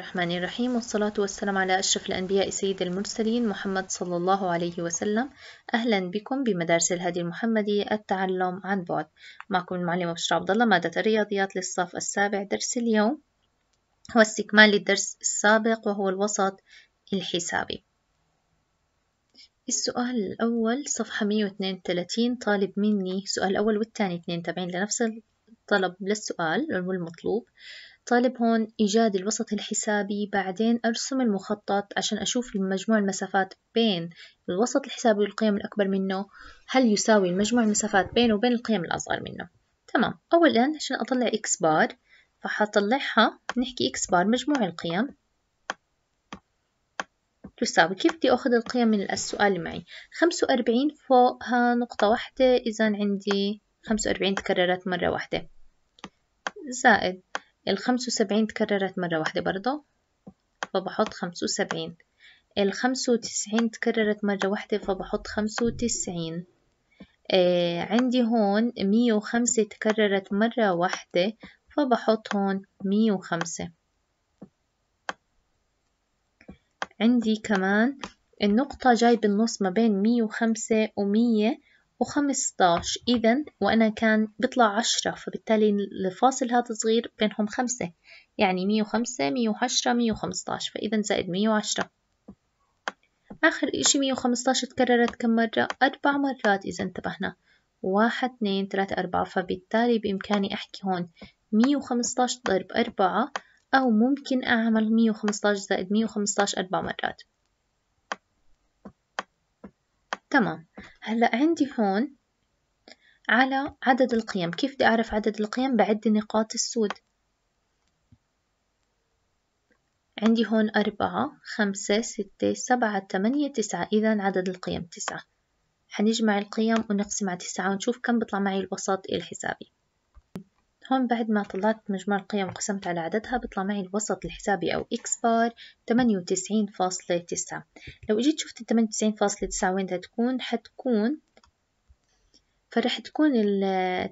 الرحمن الرحيم والصلاة والسلام على أشرف الأنبياء سيد المرسلين محمد صلى الله عليه وسلم أهلا بكم بمدارس الهادي المحمدي التعلم عن بعد معكم المعلمة بشرى عبد الله مادة الرياضيات للصف السابع درس اليوم هو استكمال للدرس السابق وهو الوسط الحسابي السؤال الأول صفحة 132 طالب مني السؤال الأول والثاني اثنين تابعين لنفس الطلب للسؤال والمطلوب طالب هون إيجاد الوسط الحسابي بعدين أرسم المخطط عشان أشوف مجموع المسافات بين الوسط الحسابي والقيم الأكبر منه هل يساوي مجموع المسافات بينه وبين القيم الأصغر منه تمام أولا عشان أطلع إكس بار فحطلعها نحكي إكس بار مجموع القيم تساوي كيف بدي أخذ القيم من السؤال اللي معي خمسة وأربعين فوقها نقطة واحدة إذا عندي خمسة وأربعين تكررت مرة واحدة زائد الخمسة وسبعين تكررت مرة واحدة برضه فبحط خمسة وسبعين الخمسة وتسعين تكررت مرة واحدة فبحط خمسة وتسعين آه عندي هون مية وخمسة تكررت مرة واحدة فبحط هون مية وخمسة عندي كمان النقطة جاي بالنص ما بين مية وخمسة ومية وخمسطاش إذا وأنا كان بيطلع عشرة فبالتالي الفاصل هذا صغير بينهم خمسة يعني مية وخمسة مية وعشرة مية وخمسطاش فإذا زائد مية وعشرة آخر إشي مية وخمسطاش تكررت كم مرة أربع مرات إذا انتبهنا واحد اثنين ثلاثة أربعة فبالتالي بإمكاني أحكي هون مية وخمسطاش ضرب أربعة أو ممكن أعمل مية وخمسطاش زائد مية وخمسطاش أربع مرات تمام هلأ عندي هون على عدد القيم كيف بدي أعرف عدد القيم بعد نقاط السود عندي هون أربعة خمسة ستة سبعة تمانية تسعة إذا عدد القيم تسعة حنجمع القيم ونقسم على تسعة ونشوف كم بطلع معي الوسط الحسابي هون بعد ما طلعت مجموع القيم وقسمت على عددها بطلع معي الوسط الحسابي أو إكس بار 98.9 لو إجيت شفت ال 98.9 وين بدها تكون حتكون فرح تكون ال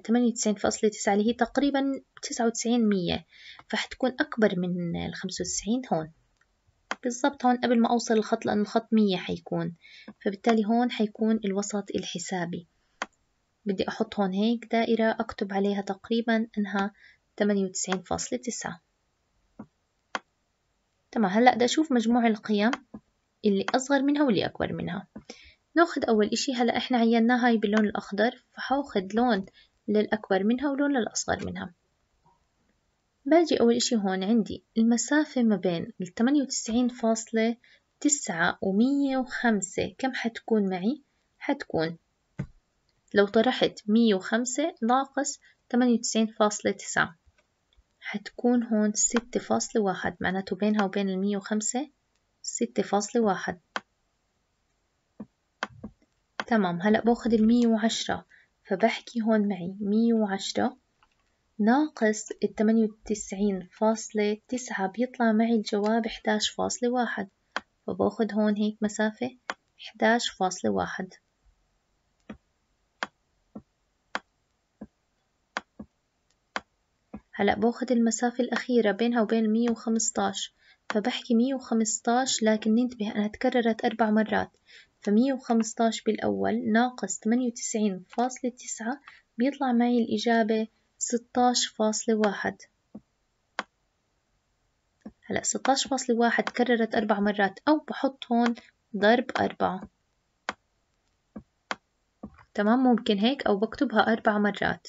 98.9 اللي هي تقريبا 99 مية فحتكون أكبر من ال 95 هون بالضبط هون قبل ما أوصل الخط لأن الخط مية حيكون فبالتالي هون حيكون الوسط الحسابي بدي أحط هون هيك دائرة أكتب عليها تقريبا إنها تمانية وتسعين فاصلة تسعة تمام هلأ بدي أشوف مجموع القيم اللي أصغر منها واللي أكبر منها ناخد أول إشي هلأ إحنا عيناها هاي باللون الأخضر فحاخد لون للأكبر منها ولون للأصغر منها باجي أول إشي هون عندي المسافة ما بين التمانية وتسعين فاصلة تسعة ومية وخمسة كم حتكون معي؟ حتكون لو طرحت مية وخمسة ناقص تمانية وتسعين فاصلة تسعة حتكون هون ستة فاصلة واحد معناته بينها وبين المية وخمسة ستة فاصلة واحد تمام هلأ باخد المية وعشرة فبحكي هون معي مية وعشرة ناقص التمانية وتسعين فاصلة تسعة بيطلع معي الجواب احداش فاصلة واحد فباخد هون هيك مسافة احداش فاصلة واحد هلأ باخد المسافة الأخيرة بينها وبين مية وخمستاش فبحكي مية وخمستاش لكن ننتبه أنها تكررت أربع مرات فمية وخمستاش بالأول ناقص تمانية وتسعين فاصلة تسعة بيطلع معي الإجابة ستاش فاصلة واحد هلأ ستاش فاصلة واحد تكررت أربع مرات أو بحط هون ضرب أربعة تمام ممكن هيك أو بكتبها أربع مرات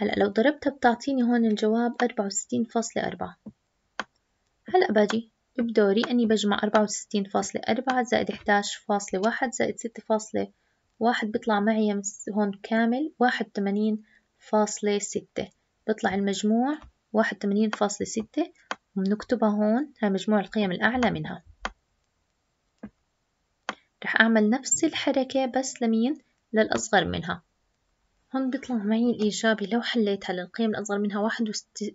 هلأ لو ضربتها بتعطيني هون الجواب أربعة وستين فاصلة أربعة هلأ باجي بدوري أني بجمع أربعة وستين فاصلة أربعة زائد إحداش فاصلة واحد زائد ستة فاصلة واحد بطلع معي هون كامل واحد وثمانين فاصلة ستة بطلع المجموع واحد فاصلة ستة وبنكتبها هون هاي مجموع القيم الأعلى منها رح أعمل نفس الحركة بس لمين للأصغر منها هون بيطلع معي الإيجابي لو حليتها للقيم الأصغر منها واحد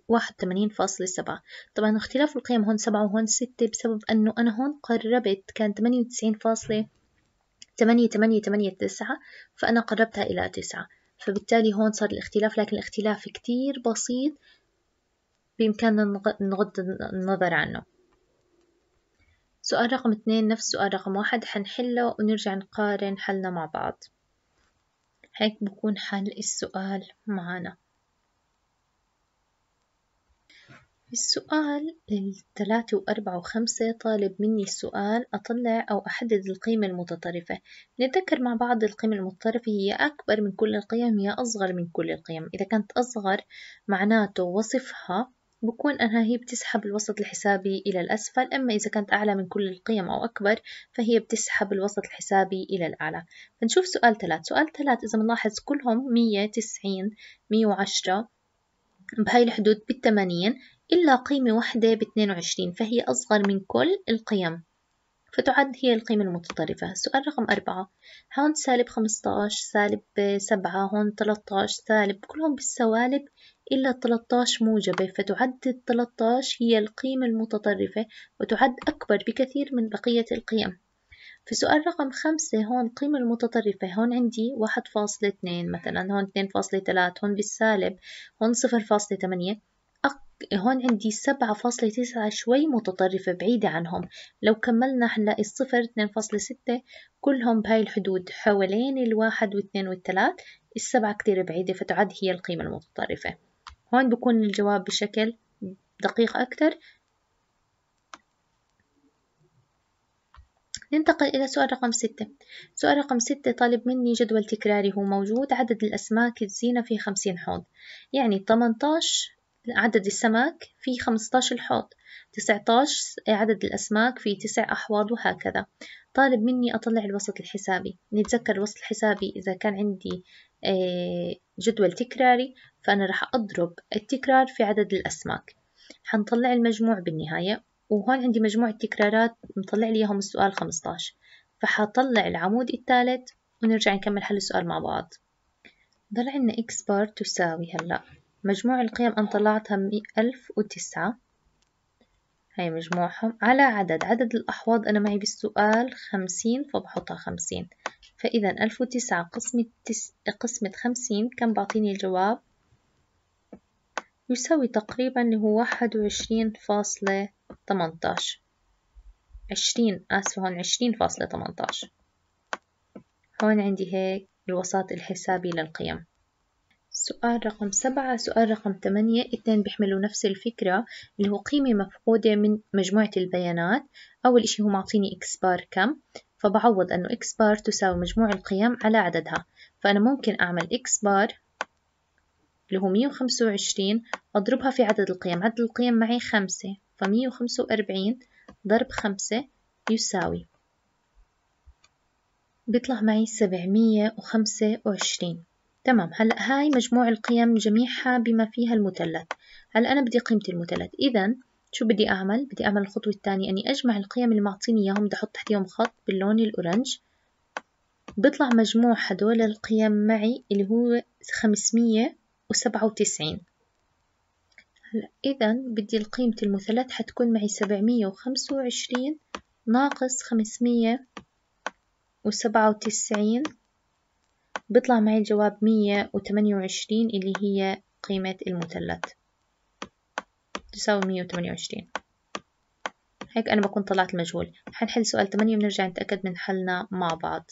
واحد وثمانين فاصلة سبعة طبعا اختلاف القيم هون سبعة وهون ستة بسبب أنه أنا هون قربت كان ثمانية وتسعين فاصلة تمانية تمانية تمانية تسعة فأنا قربتها إلى تسعة فبالتالي هون صار الاختلاف لكن الاختلاف كتير بسيط بإمكاننا نغض النظر عنه سؤال رقم اثنين نفس سؤال رقم واحد حنحله ونرجع نقارن حلنا مع بعض هيك بكون حل السؤال معنا السؤال الثلاثة وأربعة وخمسة طالب مني السؤال أطلع أو أحدد القيمة المتطرفة نتذكر مع بعض القيمة المتطرفة هي أكبر من كل القيم هي أصغر من كل القيم إذا كانت أصغر معناته وصفها بكون أنها هي بتسحب الوسط الحسابي إلى الأسفل أما إذا كانت أعلى من كل القيم أو أكبر فهي بتسحب الوسط الحسابي إلى الأعلى فنشوف سؤال ثلاث سؤال ثلاث إذا بنلاحظ كلهم مية تسعين مية وعشرة بهاي الحدود بالثمانين إلا قيمة واحدة باثنين وعشرين فهي أصغر من كل القيم فتعد هي القيمة المتطرفة سؤال رقم أربعة هون سالب خمسطاش سالب سبعة هون 13 سالب كلهم بالسوالب إلا 13 موجبة فتعد 13 هي القيمة المتطرفة وتعد أكبر بكثير من بقية القيم في سؤال رقم خمسة هون القيمة المتطرفة هون عندي واحد فاصلة اتنين مثلا هون اتنين فاصلة تلات هون بالسالب هون صفر فاصلة تمانية هون عندي سبعة فاصلة تسعة شوي متطرفة بعيدة عنهم لو كملنا حنلاقي الصفر اتنين فاصلة ستة كلهم بهاي الحدود حوالين الواحد واثنين والثلاث السبعة كتير بعيدة فتعد هي القيمة المتطرفة هون بكون الجواب بشكل دقيق أكثر ننتقل إلى سؤال رقم ستة سؤال رقم ستة طالب مني جدول تكراري هو موجود عدد الأسماك الزينة في خمسين حوض يعني 18 عدد السمك في 15 حوض 19 عدد الأسماك في 9 أحواض وهكذا طالب مني أطلع الوسط الحسابي نتذكر الوسط الحسابي إذا كان عندي آه، جدول تكراري فأنا راح أضرب التكرار في عدد الأسماك حنطلع المجموع بالنهاية وهون عندي مجموعة تكرارات مطلع ليهم إياهم السؤال 15 فحطلع العمود الثالث ونرجع نكمل حل السؤال مع بعض ضل عنا إكس بار تساوي هلأ مجموع القيم أنا طلعتها ألف وتسعة هاي مجموعهم على عدد عدد الأحواض أنا معي بالسؤال خمسين فبحطها خمسين فإذا ألف وتسعة قسمة, تس... قسمة خمسين كم بعطيني الجواب يساوي تقريبا اللي هو واحد وعشرين فاصلة تمنتاش عشرين آسف هون عشرين فاصلة تمنتاش هون عندي هيك الوسط الحسابي للقيم سؤال رقم سبعة سؤال رقم ثمانية اثنين بيحملوا نفس الفكرة اللي هو قيمة مفقودة من مجموعة البيانات أول إشي هو معطيني إكس بار كم فبعوض أنه إكس بار تساوي مجموع القيم على عددها فأنا ممكن أعمل إكس بار اللي هو 125 أضربها في عدد القيم عدد القيم معي خمسة فمية وخمسة وأربعين ضرب خمسة يساوي بيطلع معي سبعمية وخمسة وعشرين تمام هلأ هاي مجموع القيم جميعها بما فيها المثلث هلأ أنا بدي قيمة المثلث إذا شو بدي أعمل؟ بدي أعمل الخطوة الثانية أني أجمع القيم اللي معطيني إياهم بدي أحط تحتيهم خط باللون الأورنج بيطلع مجموع هدول القيم معي اللي هو 597 هلأ إذا بدي قيمة المثلث حتكون معي 725 ناقص 597 بيطلع معي الجواب مية وتمانية وعشرين اللي هي قيمة المثلث تساوي مية وتمانية وعشرين هيك أنا بكون طلعت المجهول حنحل سؤال تمانية ونرجع نتأكد من حلنا مع بعض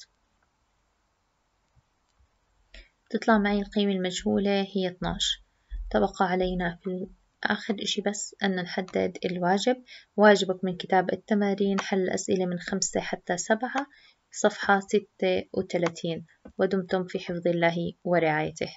تطلع معي القيمة المجهولة هي 12 تبقى علينا في آخر إشي بس أن نحدد الواجب واجبك من كتاب التمارين حل الأسئلة من خمسة حتى سبعة صفحة 36 ودمتم في حفظ الله ورعايته